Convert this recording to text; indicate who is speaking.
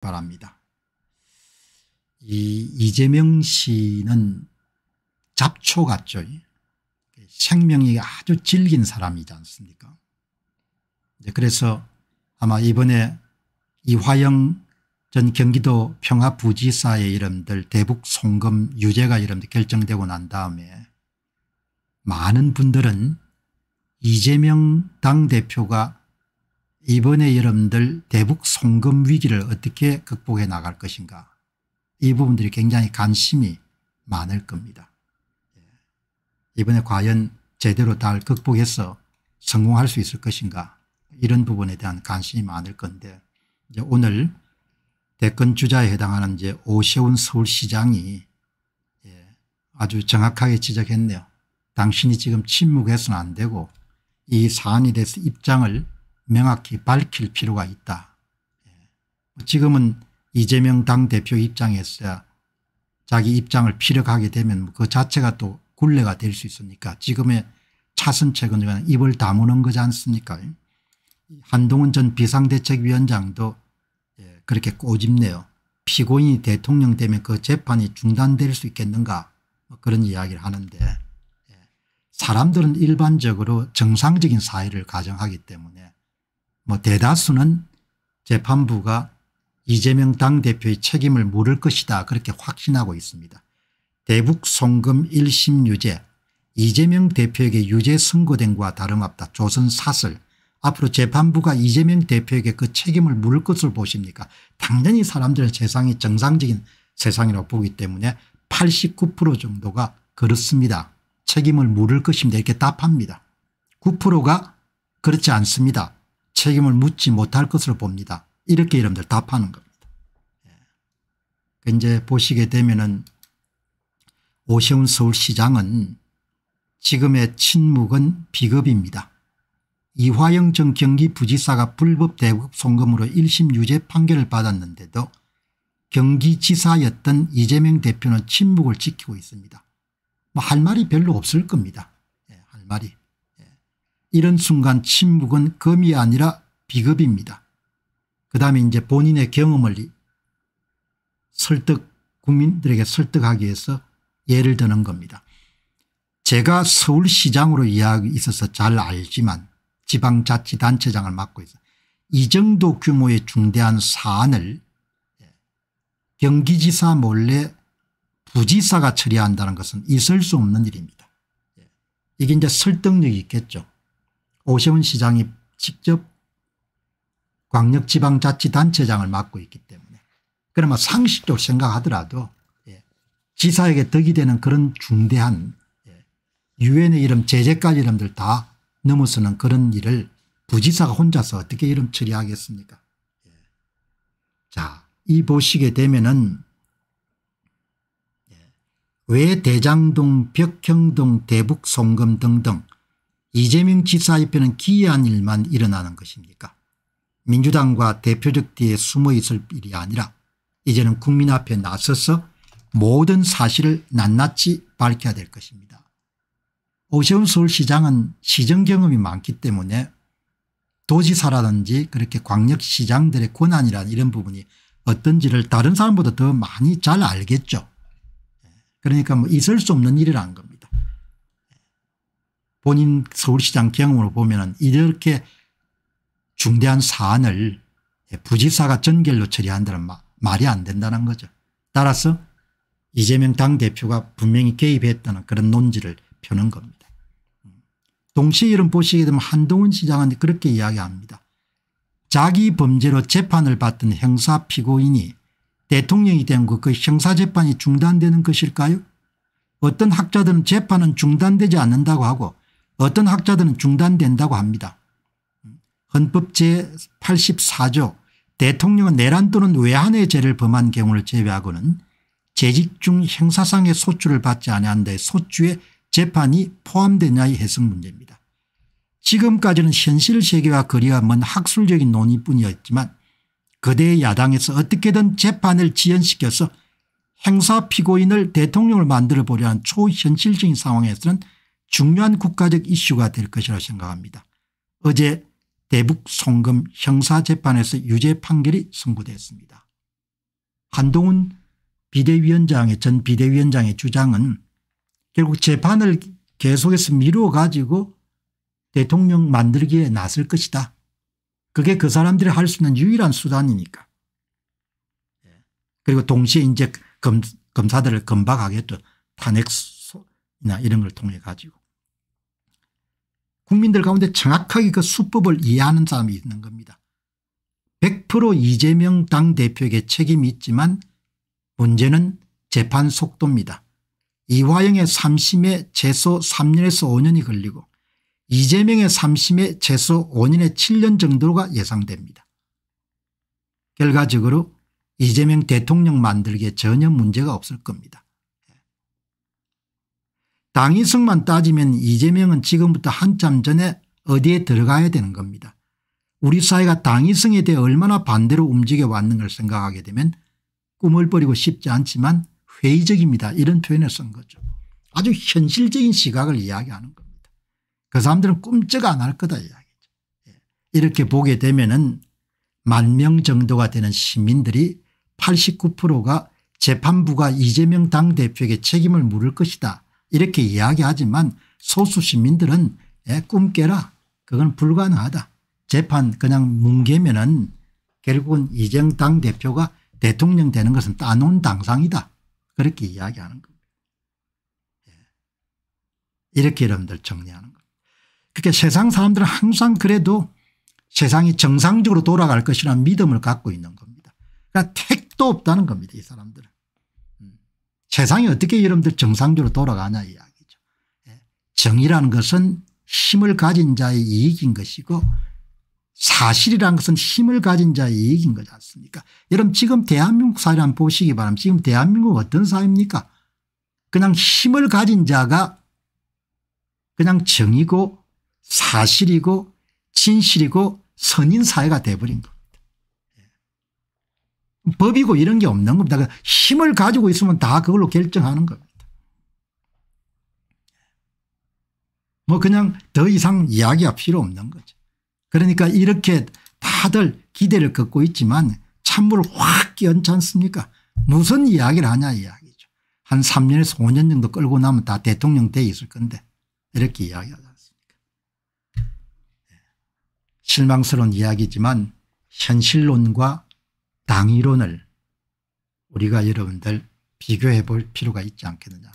Speaker 1: 바랍니다. 이 이재명 씨는 잡초 같죠. 생명이 아주 질긴 사람이지 않습니까? 네, 그래서 아마 이번에 이화영 전 경기도 평화부지사의 이름들 대북 송금 유죄가 이름들 결정되고 난 다음에 많은 분들은 이재명 당대표가 이번에 여러분들 대북 송금 위기를 어떻게 극복해 나갈 것인가 이 부분들이 굉장히 관심이 많을 겁니다. 예. 이번에 과연 제대로 잘 극복해서 성공할 수 있을 것인가 이런 부분에 대한 관심이 많을 건데 이제 오늘 대권 주자에 해당하는 이제 오세훈 서울시장이 예, 아주 정확하게 지적했네요. 당신이 지금 침묵해서는 안 되고 이 사안에 대해서 입장을 명확히 밝힐 필요가 있다. 예. 지금은 이재명 당대표 입장에서 자기 입장을 피력하게 되면 그 자체가 또 굴레가 될 수 있으니까 지금의 차선책은 입을 다무는 거지 않습니까 한동훈 전 비상대책위원장도 예, 그렇게 꼬집네요. 피고인이 대통령 되면 그 재판이 중단될 수 있겠는가 뭐 그런 이야기를 하는데 예. 사람들은 일반적으로 정상적인 사회를 가정하기 때문에 뭐 대다수는 재판부가 이재명 당대표의 책임을 물을 것이다 그렇게 확신하고 있습니다. 대북 송금 1심 유죄 이재명 대표에게 유죄 선고된과 다름없다. 조선 사슬 앞으로 재판부가 이재명 대표에게 그 책임을 물을 것을 보십니까 당연히 사람들의 세상이 정상적인 세상이라고 보기 때문에 89% 정도가 그렇습니다. 책임을 물을 것입니다. 이렇게 답합니다. 9%가 그렇지 않습니다. 책임을 묻지 못할 것으로 봅니다. 이렇게 여러분들 답하는 겁니다. 예. 그러니까 이제 보시게 되면은 오세훈 서울시장은 지금의 침묵은 비겁입니다. 이화영 전 경기부지사가 불법 대국 송금으로 1심 유죄 판결을 받았는데도 경기지사였던 이재명 대표는 침묵을 지키고 있습니다. 뭐 할 말이 별로 없을 겁니다. 예, 할 말이. 이런 순간 침묵은 금이 아니라 비급입니다. 그 다음에 이제 본인의 경험을 설득 국민들에게 설득하기 위해서 예를 드는 겁니다. 제가 서울시장으로 이야기 있어서 잘 알지만 지방자치단체장을 맡고 있어 이 정도 규모의 중대한 사안을 경기지사 몰래 부지사가 처리한다는 것은 있을 수 없는 일입니다. 이게 이제 설득력이 있겠죠. 오세훈 시장이 직접 광역지방자치단체장을 맡고 있기 때문에 그러면 상식적으로 생각하더라도 예. 지사에게 덕이 되는 그런 중대한 예, 유엔의 이름 제재까지 이름들 다 넘어서는 그런 일을 부지사가 혼자서 어떻게 이름 처리하겠습니까 예. 자, 이 보시게 되면은 왜 예, 대장동, 벽형동, 대북송금 등등 이재명 지사협회는 기이한 일만 일어나는 것입니까 민주당과 대표적뒤에 숨어 있을 일이 아니라 이제는 국민 앞에 나서서 모든 사실을 낱낱이 밝혀야 될 것입니다. 오세훈 서울시장은 시정 경험이 많기 때문에 도지사라든지 그렇게 광역시장들의 권한이라 이런 부분이 어떤지를 다른 사람보다 더 많이 잘 알겠죠. 그러니까 뭐 있을 수 없는 일이라 겁니다. 본인 서울시장 경험으로 보면 이렇게 중대한 사안을 부지사가 전결로 처리한다는 말이 안 된다는 거죠. 따라서 이재명 당대표가 분명히 개입했다는 그런 논지를 펴는 겁니다. 동시에 이런 보시게 되면 한동훈 시장은 그렇게 이야기합니다. 자기 범죄로 재판을 받던 형사 피고인이 대통령이 된 것 그 형사재판이 중단되는 것일까요? 어떤 학자들은 재판은 중단되지 않는다고 하고 어떤 학자들은 중단된다고 합니다. 헌법 제84조 대통령은 내란 또는 외환의 죄를 범한 경우를 제외하고는 재직 중 형사상의 소추를 받지 아니한데 소추에 재판이 포함되냐의 해석 문제입니다. 지금까지는 현실 세계와 거리가 먼 학술적인 논의뿐이었지만 거대의 야당에서 어떻게든 재판을 지연시켜서 행사 피고인을 대통령을 만들어 보려는 초현실적인 상황에서는 중요한 국가적 이슈가 될 것이라 생각합니다. 어제 대북 송금 형사재판에서 유죄 판결이 선고됐습니다. 한동훈 비대위원장의 전 비대위원장의 주장은 결국 재판을 계속해서 미루어 가지고 대통령 만들기에 나설 것이다. 그게 그 사람들이 할 수 있는 유일한 수단이니까. 그리고 동시에 이제 검, 검사들을 건박하게 또 탄핵이나 이런 걸 통해 가지고. 국민들 가운데 정확하게 그 수법을 이해하는 사람이 있는 겁니다. 100% 이재명 당대표에게 책임이 있지만 문제는 재판 속도입니다. 이화영의 3심에 최소 3년에서 5년이 걸리고 이재명의 3심에 최소 5년에 7년 정도가 예상됩니다. 결과적으로 이재명 대통령 만들기에 전혀 문제가 없을 겁니다. 당위성만 따지면 이재명은 지금부터 한참 전에 어디에 들어가야 되는 겁니다. 우리 사회가 당위성에 대해 얼마나 반대로 움직여 왔는걸 생각하게 되면 꿈을 버리고 싶지 않지만 회의적입니다. 이런 표현을 쓴 거죠. 아주 현실적인 시각을 이야기하는 겁니다. 그 사람들은 꿈쩍 안 할 거다 이야기죠. 예. 이렇게 보게 되면 은만 명 정도가 되는 시민들이 89%가 재판부가 이재명 당대표에게 책임을 물을 것이다 이렇게 이야기하지만 소수 시민들은 예, 꿈 깨라 그건 불가능하다. 재판 그냥 뭉개면은 결국은 이재명 당대표가 대통령 되는 것은 따놓은 당상이다. 그렇게 이야기하는 겁니다. 예. 이렇게 여러분들 정리하는 겁니다. 그렇게 그러니까 세상 사람들은 항상 그래도 세상이 정상적으로 돌아갈 것이라는 믿음을 갖고 있는 겁니다. 그러니까 택도 없다는 겁니다. 이 사람들은. 세상이 어떻게 여러분들 정상적으로 돌아가냐 이야기죠. 예. 정의라는 것은 힘을 가진 자의 이익인 것이고 사실이라는 것은 힘을 가진 자의 이익인 거지 않습니까 여러분 지금 대한민국 사회를 한번 보시기 바랍니다. 지금 대한민국 어떤 사회입니까 그냥 힘을 가진 자가 그냥 정이고 사실이고 진실이고 선인 사회가 돼버린 거 법이고 이런 게 없는 겁니다. 그러니까 힘을 가지고 있으면 다 그걸로 결정하는 겁니다. 뭐 그냥 더 이상 이야기할 필요 없는 거죠. 그러니까 이렇게 다들 기대를 걷고 있지만 찬물을 확 끼얹지 않습니까 무슨 이야기를 하냐 이야기죠. 한 3년에서 5년 정도 끌고 나면 다 대통령 돼 있을 건데 이렇게 이야기하지 않습니까 실망스러운 이야기지만 현실론과 당위론을 우리가 여러분들 비교해 볼 필요가 있지 않겠느냐.